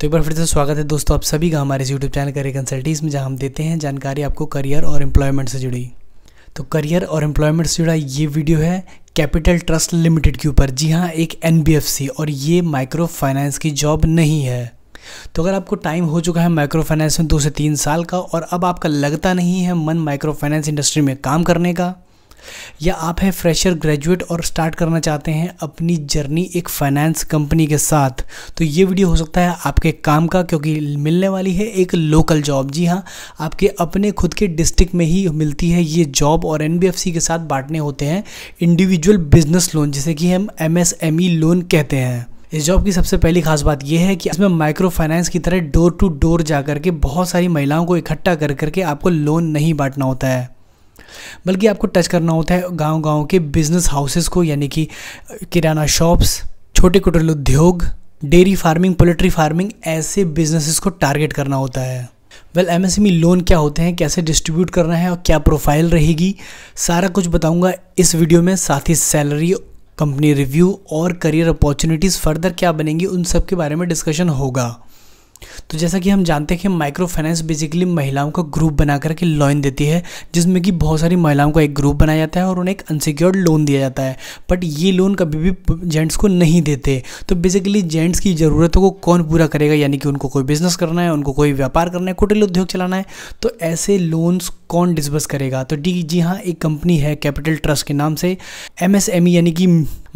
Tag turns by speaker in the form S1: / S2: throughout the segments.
S1: तो एक बार फिर से स्वागत है दोस्तों आप सभी का हमारे यूट्यूब चैनल करियर कंसल्टीज में जहाँ हम देते हैं जानकारी आपको करियर और एम्प्लॉयमेंट से जुड़ी तो करियर और एम्प्लॉयमेंट से जुड़ा ये वीडियो है कैपिटल ट्रस्ट लिमिटेड के ऊपर जी हाँ एक एन और ये माइक्रो फाइनेंस की जॉब नहीं है तो अगर आपको टाइम हो चुका है माइक्रो फाइनेंस में दो से तीन साल का और अब आपका लगता नहीं है मन माइक्रो फाइनेंस इंडस्ट्री में काम करने का या आप हैं फ्रेशर ग्रेजुएट और स्टार्ट करना चाहते हैं अपनी जर्नी एक फाइनेंस कंपनी के साथ तो ये वीडियो हो सकता है आपके काम का क्योंकि मिलने वाली है एक लोकल जॉब जी हाँ आपके अपने खुद के डिस्ट्रिक्ट में ही मिलती है ये जॉब और एन के साथ बांटने होते हैं इंडिविजुअल बिजनेस लोन जिसे कि हम एम लोन e कहते हैं इस जॉब की सबसे पहली खास बात यह है कि इसमें माइक्रो फाइनेंस की तरह डोर टू डोर जा के बहुत सारी महिलाओं को इकट्ठा कर करके आपको लोन नहीं बांटना होता है बल्कि आपको टच करना होता है गांव-गांव के बिजनेस हाउसेस को यानी कि किराना शॉप्स छोटे कुटीर उद्योग डेयरी फार्मिंग पोल्ट्री फार्मिंग ऐसे बिजनेसेस को टारगेट करना होता है वेल एम एमएसएमई लोन क्या होते हैं कैसे डिस्ट्रीब्यूट करना है और क्या प्रोफाइल रहेगी सारा कुछ बताऊंगा इस वीडियो में साथ ही सैलरी कंपनी रिव्यू और करियर अपॉर्चुनिटीज़ फर्दर क्या बनेंगी उन सब के बारे में डिस्कशन होगा तो जैसा कि हम जानते हैं कि माइक्रो फाइनेंस बेसिकली महिलाओं का ग्रुप बना करके लोन देती है जिसमें कि बहुत सारी महिलाओं का एक ग्रुप बनाया जाता है और उन्हें एक अनसिक्योर्ड लोन दिया जाता है बट ये लोन कभी भी जेंट्स को नहीं देते तो बेसिकली जेंट्स की ज़रूरतों को कौन पूरा करेगा यानी कि उनको कोई बिजनेस करना है उनको कोई व्यापार करना है कुटिल उद्योग चलाना है तो ऐसे लोन्स कौन डिस्बर्स करेगा तो डी जी हाँ एक कंपनी है कैपिटल ट्रस्ट के नाम से ई e यानी कि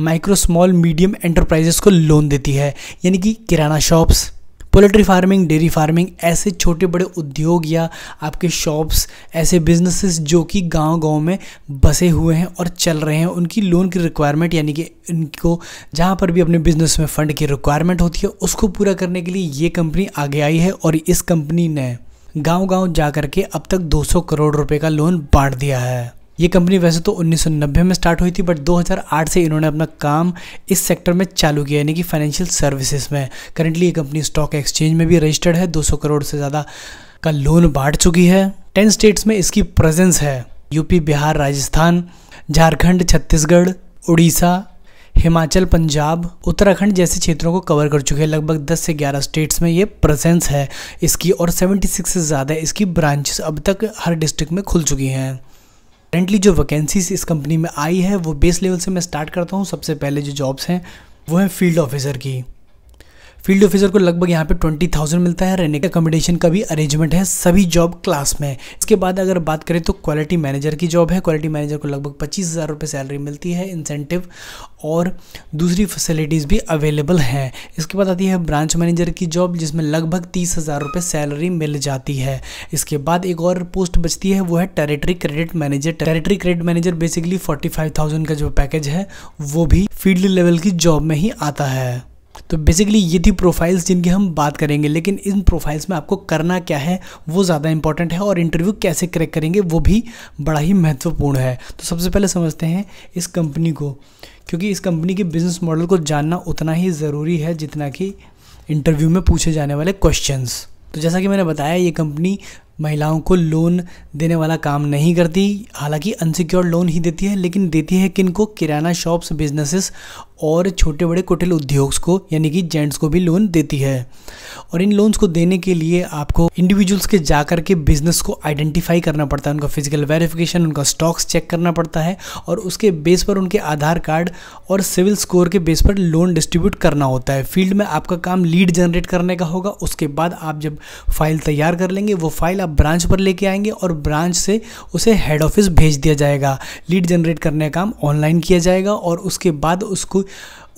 S1: माइक्रो स्मॉल मीडियम एंटरप्राइजेस को लोन देती है यानी कि kirana shops poultry farming dairy farming ऐसे छोटे बड़े उद्योग या आपके शॉप्स ऐसे बिजनेसेस जो कि गांव गांव में बसे हुए हैं और चल रहे हैं उनकी लोन की रिक्वायरमेंट यानी कि इनको जहां पर भी अपने बिजनेस में फ़ंड की रिक्वायरमेंट होती है उसको पूरा करने के लिए ये कंपनी आगे आई है और इस कंपनी ने गांव-गांव जा करके अब तक 200 करोड़ रुपए का लोन बांट दिया है ये कंपनी वैसे तो 1990 में स्टार्ट हुई थी बट 2008 से इन्होंने अपना काम इस सेक्टर में चालू किया यानी कि फाइनेंशियल सर्विसेज में करंटली ये कंपनी स्टॉक एक्सचेंज में भी रजिस्टर्ड है 200 करोड़ से ज़्यादा का लोन बांट चुकी है टेन स्टेट्स में इसकी प्रेजेंस है यूपी बिहार राजस्थान झारखंड छत्तीसगढ़ उड़ीसा हिमाचल पंजाब उत्तराखंड जैसे क्षेत्रों को कवर कर चुके हैं लगभग 10 से 11 स्टेट्स में ये प्रेजेंस है इसकी और 76 से ज़्यादा इसकी ब्रांचेस अब तक हर डिस्ट्रिक्ट में खुल चुकी हैं करेंटली जो वैकेंसीज इस कंपनी में आई है वो बेस लेवल से मैं स्टार्ट करता हूँ सबसे पहले जो जॉब्स हैं वो है फील्ड ऑफिसर की फील्ड ऑफिसर को लगभग यहाँ पे ट्वेंटी थाउजेंड मिलता है रहने का अकोमोडेशन का भी अरेंजमेंट है सभी जॉब क्लास में इसके बाद अगर बात करें तो क्वालिटी मैनेजर की जॉब है क्वालिटी मैनेजर को लगभग पच्चीस हज़ार रुपये सैलरी मिलती है इंसेंटिव और दूसरी फैसिलिटीज़ भी अवेलेबल हैं इसके बाद आती है ब्रांच मैनेजर की जॉब जिसमें लगभग तीस हज़ार रुपये सैलरी मिल जाती है इसके बाद एक और पोस्ट बचती है वो है territory credit manager territory credit manager basically forty five thousand का जो पैकेज है वो भी फील्ड लेवल की जॉब में ही आता है तो बेसिकली ये थी प्रोफाइल्स जिनकी हम बात करेंगे लेकिन इन प्रोफाइल्स में आपको करना क्या है वो ज़्यादा इंपॉर्टेंट है और इंटरव्यू कैसे क्रैक करेंगे वो भी बड़ा ही महत्वपूर्ण है तो सबसे पहले समझते हैं इस कंपनी को क्योंकि इस कंपनी के बिज़नेस मॉडल को जानना उतना ही ज़रूरी है जितना कि इंटरव्यू में पूछे जाने वाले क्वेश्चंस तो जैसा कि मैंने बताया ये कंपनी महिलाओं को लोन देने वाला काम नहीं करती हालांकि अनसिक्योर्ड लोन ही देती है लेकिन देती है किनको किराना शॉप्स बिजनेसेस और छोटे बड़े कुटिल उद्योग्स को यानी कि जेंट्स को भी लोन देती है और इन लोन्स को देने के लिए आपको इंडिविजुअल्स के जाकर के बिजनेस को आइडेंटिफाई करना पड़ता है उनका फिजिकल वेरिफिकेशन उनका स्टॉक्स चेक करना पड़ता है और उसके बेस पर उनके आधार कार्ड और सिविल स्कोर के बेस पर लोन डिस्ट्रीब्यूट करना होता है फील्ड में आपका काम लीड जनरेट करने का होगा उसके बाद आप जब फाइल तैयार कर लेंगे वो फाइल आप ब्रांच पर लेके आएंगे और ब्रांच से उसे हेड ऑफिस भेज दिया जाएगा लीड जनरेट करने का काम ऑनलाइन किया जाएगा और उसके बाद उसको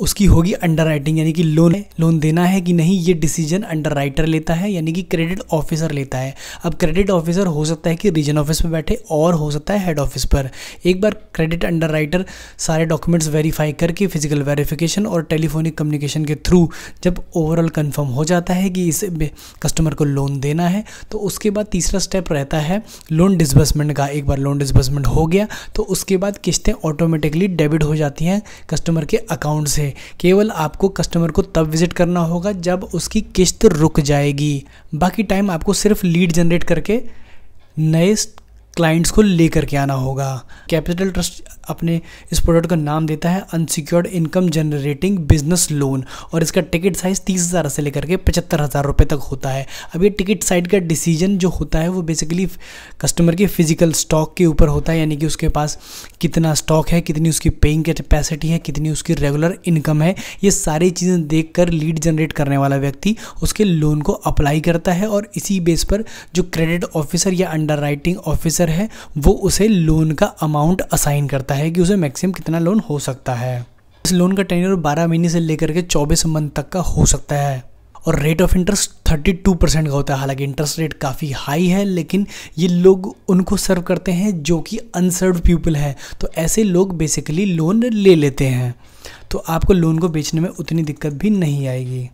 S1: उसकी होगी अंडर राइटिंग यानी कि लोन लोन देना है कि नहीं ये डिसीजन अंडर राइटर लेता है यानी कि क्रेडिट ऑफिसर लेता है अब क्रेडिट ऑफिसर हो सकता है कि रीजन ऑफिस में बैठे और हो सकता है हेड ऑफिस पर एक बार क्रेडिट अंडर राइटर सारे डॉक्यूमेंट्स वेरीफाई करके फिजिकल वेरिफिकेशन और टेलीफोनिक कम्युनिकेशन के थ्रू जब ओवरऑल कन्फर्म हो जाता है कि इस कस्टमर को लोन देना है तो उसके बाद तीसरा स्टेप रहता है लोन डिसबर्समेंट का एक बार लोन डिसबर्समेंट हो गया तो उसके बाद किस्तें ऑटोमेटिकली डेबिट हो जाती हैं कस्टमर के अकाउंट से है केवल आपको कस्टमर को तब विज़िट करना होगा जब उसकी किस्त रुक जाएगी बाकी टाइम आपको सिर्फ लीड जनरेट करके नए क्लाइंट्स को लेकर के आना होगा कैपिटल ट्रस्ट अपने इस प्रोडक्ट का नाम देता है unsecured income generating business loan और इसका टिकट साइज तीस हज़ार से लेकर के पचहत्तर हज़ार रुपये तक होता है अब ये टिकट साइड का डिसीजन जो होता है वो बेसिकली कस्टमर के फिजिकल स्टॉक के ऊपर होता है यानी कि उसके पास कितना स्टॉक है कितनी उसकी पेइंग कैपेसिटी है कितनी उसकी रेगुलर इनकम है ये सारी चीज़ें देख कर लीड जनरेट करने वाला व्यक्ति उसके लोन को अप्लाई करता है और इसी बेस पर जो क्रेडिट ऑफिसर या अंडर ऑफिसर लेंडर है वो उसे लोन का अमाउंट असाइन करता है कि उसे मैक्सिमम कितना लोन हो सकता है इस लोन का टेन्योर 12 महीने से लेकर के 24 मंथ तक का हो सकता है और रेट ऑफ इंटरेस्ट 32 परसेंट का होता है हालांकि इंटरेस्ट रेट काफ़ी हाई है लेकिन ये लोग उनको सर्व करते हैं जो कि अनसर्व पीपल हैं तो ऐसे लोग बेसिकली लोन ले लेते हैं तो आपको लोन को बेचने में उतनी दिक्कत भी नहीं आएगी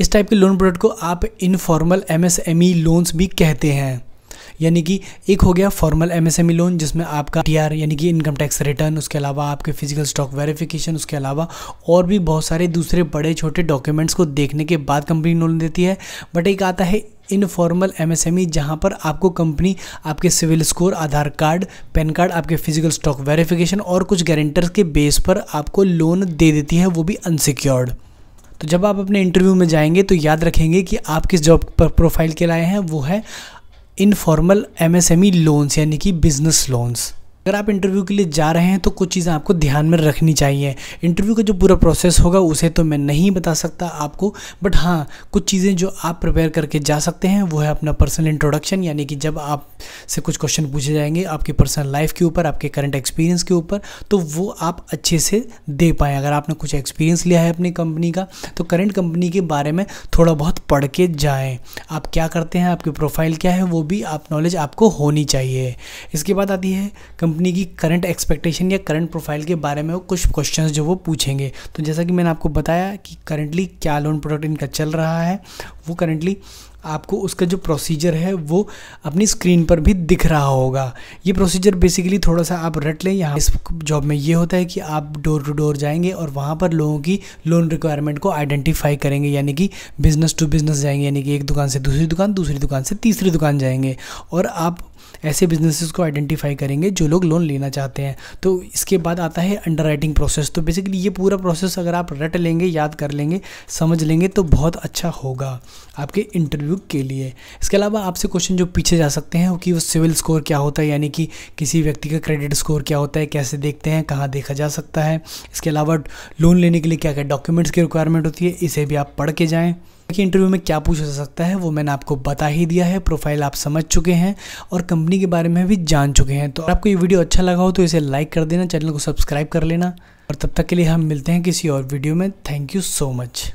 S1: इस टाइप के लोन प्रोडक्ट को आप इनफॉर्मल एमएसएमई लोन्स भी कहते हैं यानी कि एक हो गया फॉर्मल एमएसएमई लोन जिसमें आपका टी यानी कि इनकम टैक्स रिटर्न उसके अलावा आपके फिजिकल स्टॉक वेरिफिकेशन उसके अलावा और भी बहुत सारे दूसरे बड़े छोटे डॉक्यूमेंट्स को देखने के बाद कंपनी लोन देती है बट एक आता है informal M M S E जहाँ पर आपको कंपनी आपके civil score Aadhaar card PAN card आपके फिजिकल स्टॉक वेरिफिकेशन और कुछ गारंटर्स के बेस पर आपको लोन दे देती है वो भी अनसिक्योर्ड तो जब आप अपने इंटरव्यू में जाएंगे तो याद रखेंगे कि आप किस जॉब पर प्रोफाइल के लाए हैं वो है इनफॉर्मल एमएसएमई लोन्स यानी कि बिज़नेस लोन्स अगर आप इंटरव्यू के लिए जा रहे हैं तो कुछ चीज़ें आपको ध्यान में रखनी चाहिए इंटरव्यू का जो पूरा प्रोसेस होगा उसे तो मैं नहीं बता सकता आपको बट हाँ कुछ चीज़ें जो आप प्रिपेयर करके जा सकते हैं वो है अपना पर्सनल इंट्रोडक्शन यानी कि जब आप से कुछ क्वेश्चन पूछे जाएंगे आपकी पर्सनल लाइफ के ऊपर आपके करंट एक्सपीरियंस के ऊपर तो वो आप अच्छे से दे पाएँ अगर आपने कुछ एक्सपीरियंस लिया है अपनी कंपनी का तो करंट कंपनी के बारे में थोड़ा बहुत पढ़ के जाएँ आप क्या करते हैं आपकी प्रोफाइल क्या है वो भी आप नॉलेज आपको होनी चाहिए इसके बाद आती है कंपनी कंपनी की करंट एक्सपेक्टेशन या करंट प्रोफाइल के बारे में वो कुछ क्वेश्चंस जो वो पूछेंगे तो जैसा कि मैंने आपको बताया कि करंटली क्या लोन प्रोडक्ट इनका चल रहा है वो करेंटली आपको उसका जो प्रोसीजर है वो अपनी स्क्रीन पर भी दिख रहा होगा ये प्रोसीजर बेसिकली थोड़ा सा आप रट लें यहाँ इस जॉब में ये होता है कि आप डोर टू डोर जाएंगे और वहाँ पर लोगों की लोन रिक्वायरमेंट को आइडेंटिफाई करेंगे यानी कि बिज़नेस टू बिज़नेस जाएंगे यानी कि एक दुकान से दूसरी दुकान दूसरी दुकान से तीसरी दुकान जाएंगे और आप ऐसे बिजनेसेस को आइडेंटिफाई करेंगे जो लोग लोन लेना चाहते हैं तो इसके बाद आता है अंडर प्रोसेस तो बेसिकली ये पूरा प्रोसेस अगर आप रट लेंगे याद कर लेंगे समझ लेंगे तो बहुत अच्छा होगा आपके इंटरव्यू के लिए इसके अलावा आपसे क्वेश्चन जो पीछे जा सकते हैं कि वो सिविल स्कोर क्या होता है यानी कि किसी व्यक्ति का क्रेडिट स्कोर क्या होता है कैसे देखते हैं कहाँ देखा जा सकता है इसके अलावा लोन लेने के लिए क्या क्या डॉक्यूमेंट्स की रिक्वायरमेंट होती है इसे भी आप पढ़ के जाएँ कि इंटरव्यू में क्या पूछा जा सकता है वो मैंने आपको बता ही दिया है प्रोफाइल आप समझ चुके हैं और कंपनी के बारे में भी जान चुके हैं तो आपको ये वीडियो अच्छा लगा हो तो इसे लाइक कर देना चैनल को सब्सक्राइब कर लेना और तब तक के लिए हम मिलते हैं किसी और वीडियो में थैंक यू सो मच